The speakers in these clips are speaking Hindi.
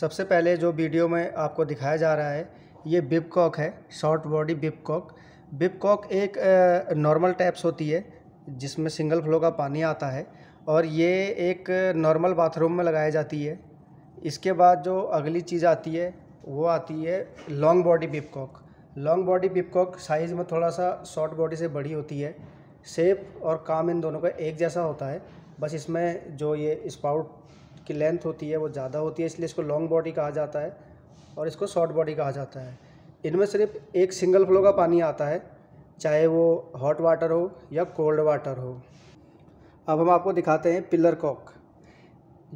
सबसे पहले जो वीडियो में आपको दिखाया जा रहा है ये बिपकॉक है शॉर्ट बॉडी बिपकॉक बिपकॉक एक नॉर्मल टैप्स होती है जिसमें सिंगल फ्लो का पानी आता है और ये एक नॉर्मल बाथरूम में लगाई जाती है इसके बाद जो अगली चीज़ आती है वो आती है long body bibcock long body bibcock size में थोड़ा सा शॉर्ट बॉडी से बड़ी होती है शेप और काम इन दोनों का एक जैसा होता है बस इसमें जो ये स्पाउट इसकी लेंथ होती है वो ज़्यादा होती है इसलिए इसको लॉन्ग बॉडी कहा जाता है और इसको शॉर्ट बॉडी कहा जाता है इनमें सिर्फ एक सिंगल फ्लो का पानी आता है चाहे वो हॉट वाटर हो या कोल्ड वाटर हो अब हम आपको दिखाते हैं पिलर कॉक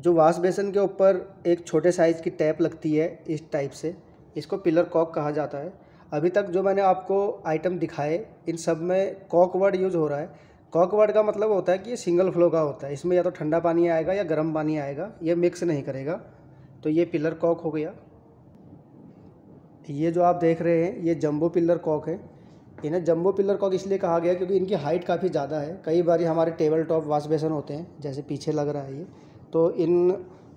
जो वाश बेसन के ऊपर एक छोटे साइज़ की टैप लगती है इस टाइप से इसको पिलर कॉक कहा जाता है अभी तक जो मैंने आपको आइटम दिखाए इन सब में कॉक वर्ड यूज़ हो रहा है कॉकवर्ड का मतलब होता है कि ये सिंगल फ्लो का होता है इसमें या तो ठंडा पानी आएगा या गर्म पानी आएगा ये मिक्स नहीं करेगा तो ये पिलर कॉक हो गया ये जो आप देख रहे हैं ये जंबो पिलर कॉक है इन्हें जंबो पिलर कॉक इसलिए कहा गया क्योंकि इनकी हाइट काफ़ी ज़्यादा है कई बार हमारे टेबल टॉप वाश बेसन होते हैं जैसे पीछे लग रहा है ये तो इन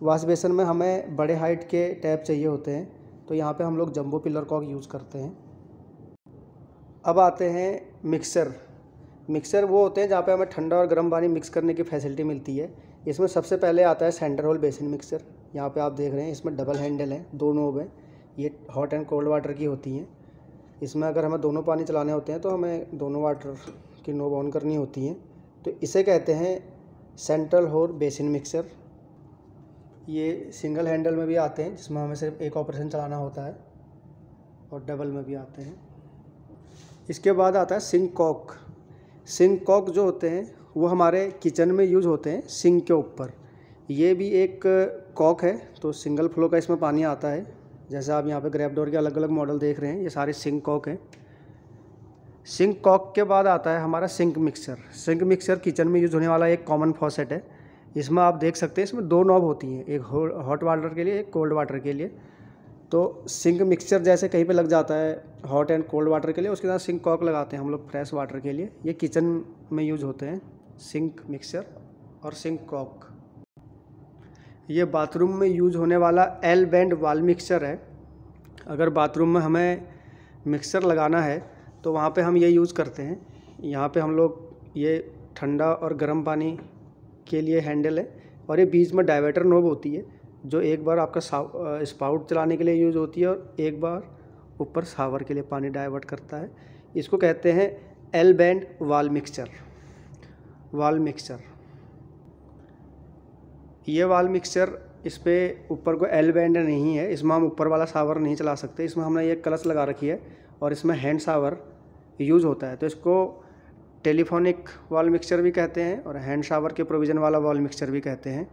वाश बेसन में हमें बड़े हाइट के टैप चाहिए होते हैं तो यहाँ पे हम लोग जंबो पिलर कॉक यूज़ करते हैं अब आते हैं मिक्सर मिक्सर वो होते हैं जहाँ पे हमें ठंडा और गर्म पानी मिक्स करने की फैसिलिटी मिलती है इसमें सबसे पहले आता है सेंटर होल बेसिन मिक्सर यहाँ पे आप देख रहे हैं इसमें डबल हैंडल है दो नोब हैं ये हॉट एंड कोल्ड वाटर की होती हैं इसमें अगर हमें दोनों पानी चलाने होते हैं तो हमें दोनों वाटर की नोब ऑन करनी होती हैं तो इसे कहते हैं सेंट्रल होल बेसिन मिक्सर ये सिंगल हैंडल में भी आते हैं जिसमें हमें सिर्फ एक ऑपरेशन चलाना होता है और डबल में भी आते हैं इसके बाद आता है सिंक कॉक कॉक जो होते हैं वो हमारे किचन में यूज़ होते हैं सिंक के ऊपर ये भी एक कॉक है तो सिंगल फ्लो का इसमें पानी आता है जैसे आप यहाँ पे ग्रैप डोर के अलग अलग मॉडल देख रहे हैं ये सारे सिंक कॉक हैं सिंक कॉक के बाद आता है हमारा sink mixer sink mixer kitchen में यूज़ होने वाला एक कॉमन फॉसेट है इसमें आप देख सकते हैं इसमें दो नॉब होती हैं एक हॉट वाटर के लिए एक कोल्ड वाटर के लिए तो सिंक मिक्सचर जैसे कहीं पे लग जाता है हॉट एंड कोल्ड वाटर के लिए उसके साथ सिंक कॉक लगाते हैं हम लोग फ्रेश वाटर के लिए ये किचन में यूज होते हैं सिंक मिक्सचर और सिंक कॉक ये बाथरूम में यूज होने वाला एल बैंड वाल मिक्सचर है अगर बाथरूम में हमें मिक्सचर लगाना है तो वहाँ पे हम ये यूज़ करते हैं यहाँ पे हम लोग ये ठंडा और गर्म पानी के लिए हैंडल है और ये बीच में डाइवर्टर नोब होती है जो एक बार आपका स्पाउट चलाने के लिए यूज़ होती है और एक बार ऊपर सावर के लिए पानी डाइवर्ट करता है इसको कहते हैं L bend wall mixture wall mixture ये वाल मिक्सचर इस पर ऊपर को एल बैंड नहीं है इसमें हम ऊपर वाला सावर नहीं चला सकते इसमें हमने ये क्लच लगा रखी है और इसमें हैंड सावर यूज़ होता है तो इसको टेलीफोनिक वाल मिक्सचर भी कहते हैं और हैंड शावर के प्रोविज़न वाला वाल मिक्सचर भी कहते हैं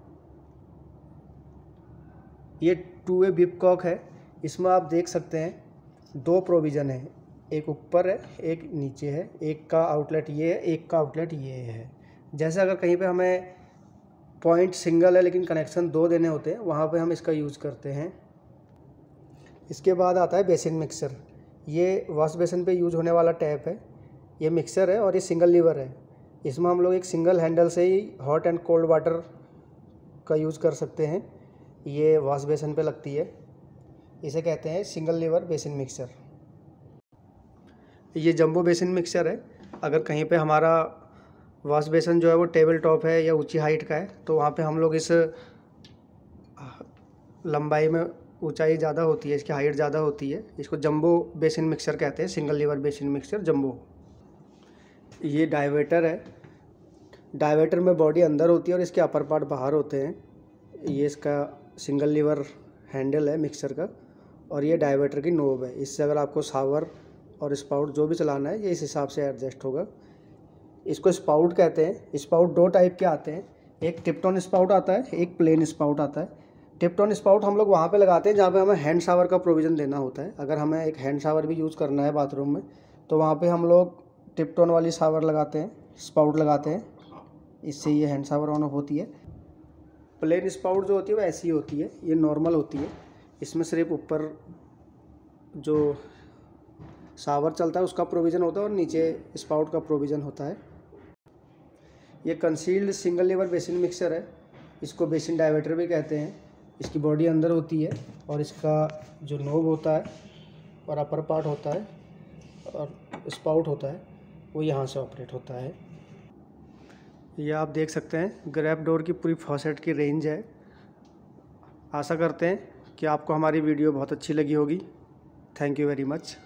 ये टू वे विपकॉक है इसमें आप देख सकते हैं दो प्रोविज़न है एक ऊपर है एक नीचे है एक का आउटलेट ये है एक का आउटलेट ये है जैसे अगर कहीं पे हमें पॉइंट सिंगल है लेकिन कनेक्शन दो देने होते हैं वहाँ पे हम इसका यूज़ करते हैं इसके बाद आता है बेसिन मिक्सर ये वॉश बेसिन पे यूज़ होने वाला टैप है ये मिक्सर है और ये सिंगल लीवर है इसमें हम लोग एक सिंगल हैंडल से ही हॉट एंड कोल्ड वाटर का यूज़ कर सकते हैं ये वॉश बेसन पे लगती है इसे कहते हैं सिंगल लेवर बेसन मिक्सर ये जंबो बेसन मिक्सर है अगर कहीं पे हमारा वॉश बेसन जो है वो टेबल टॉप है या ऊंची हाइट का है तो वहाँ पे हम लोग इस लंबाई में ऊंचाई ज़्यादा होती है इसकी हाइट ज़्यादा होती है इसको जंबो बेसन मिक्सर कहते हैं single lever basin mixer jumbo ये डाइवेटर है डाइवेटर में बॉडी अंदर होती है और इसके अपर पार्ट बाहर होते हैं ये इसका सिंगल लीवर हैंडल है मिक्सर का और ये डायवर्टर की नोब है इससे अगर आपको सावर और स्पाउट जो भी चलाना है ये इस हिसाब से एडजस्ट होगा इसको स्पाउट कहते हैं स्पाउट दो टाइप के आते हैं एक टिपटॉन स्पाउट आता है एक प्लेन स्पाउट आता है टिप्टन स्पाउट हम लोग वहाँ पे लगाते हैं जहाँ पे हमें हैंड शावर का प्रोविज़न देना होता है अगर हमें एक हैंड शावर भी यूज़ करना है बाथरूम में तो वहाँ पे हम लोग टिपटॉन वाली शावर लगाते हैं स्पाउट लगाते हैं इससे ये हैंड शावर ऑन ऑफ होती है प्लेन स्पाउट जो होती है वो ऐसी होती है ये नॉर्मल होती है इसमें सिर्फ ऊपर जो सावर चलता है उसका प्रोविज़न होता है और नीचे स्पाउट का प्रोविज़न होता है ये concealed single lever basin mixer है इसको बेसिन डाइवेटर भी कहते हैं इसकी बॉडी अंदर होती है और इसका जो नोब होता है और अपर पार्ट होता है और स्पाउट होता है वो यहाँ से ऑपरेट होता है ये आप देख सकते हैं ग्रैप डोर की पूरी फॉसेट की रेंज है आशा करते हैं कि आपको हमारी वीडियो बहुत अच्छी लगी होगी थैंक यू वेरी मच